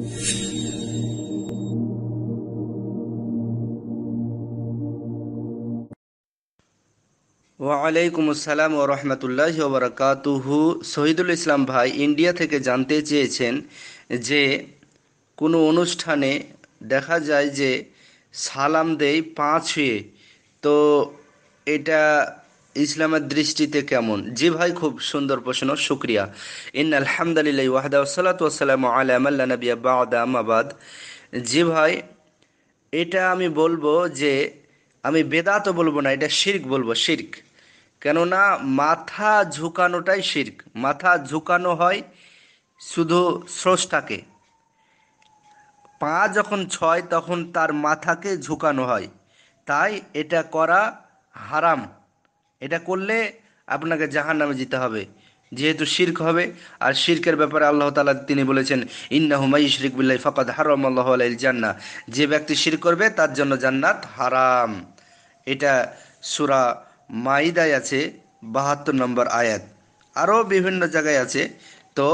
ওয়ালাইকুম আসসালাম ও রহমতুল্লাহ ওবরাকাতুহু শহীদুল ইসলাম ভাই ইন্ডিয়া থেকে জানতে চেয়েছেন যে কোনো অনুষ্ঠানে দেখা যায় যে সালাম দেয় পাঁচ হয়ে তো এটা ইসলামের দৃষ্টিতে কেমন জি ভাই খুব সুন্দর প্রশ্ন শুক্রিয়া ইন আলহামদুলিল্লাহ ওয়াহদা সালাত ওয়াসালাম আলামাল্লা নবী বাদা আমাবাদ জি ভাই এটা আমি বলবো যে আমি বেদাত বলবো না এটা শির্ক বলবো শির্ক কেননা মাথা ঝুঁকানোটাই শির্ক মাথা ঝুঁকানো হয় শুধু স্রষ্টাকে পা যখন ছয় তখন তার মাথাকে ঝুঁকানো হয় তাই এটা করা হারাম এটা করলে আপনাকে জাহান নামে যেতে হবে যেহেতু শির্ক হবে আর শির্কের ব্যাপারে আল্লাহ তালা তিনি বলেছেন হুমাই শরিক বিল্লাহ ফকাত হারাম আল্লাহ আলাইল জান্না যে ব্যক্তি শির করবে তার জন্য জান্নাত হারাম এটা সুরা মাইদায় আছে বাহাত্তর নম্বর আয়াত আরও বিভিন্ন জায়গায় আছে তো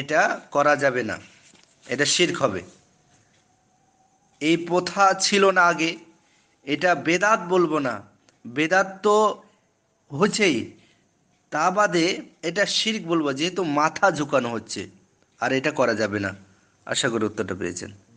এটা করা যাবে না এটা শির্ক হবে এই প্রথা ছিল না আগে এটা বেদাত বলবো না বেদাত্ম তো হচ্ছেই তা বাদে এটা শির্ক বলবো যেহেতু মাথা ঝুঁকানো হচ্ছে আর এটা করা যাবে না আশা করি উত্তরটা পেয়েছেন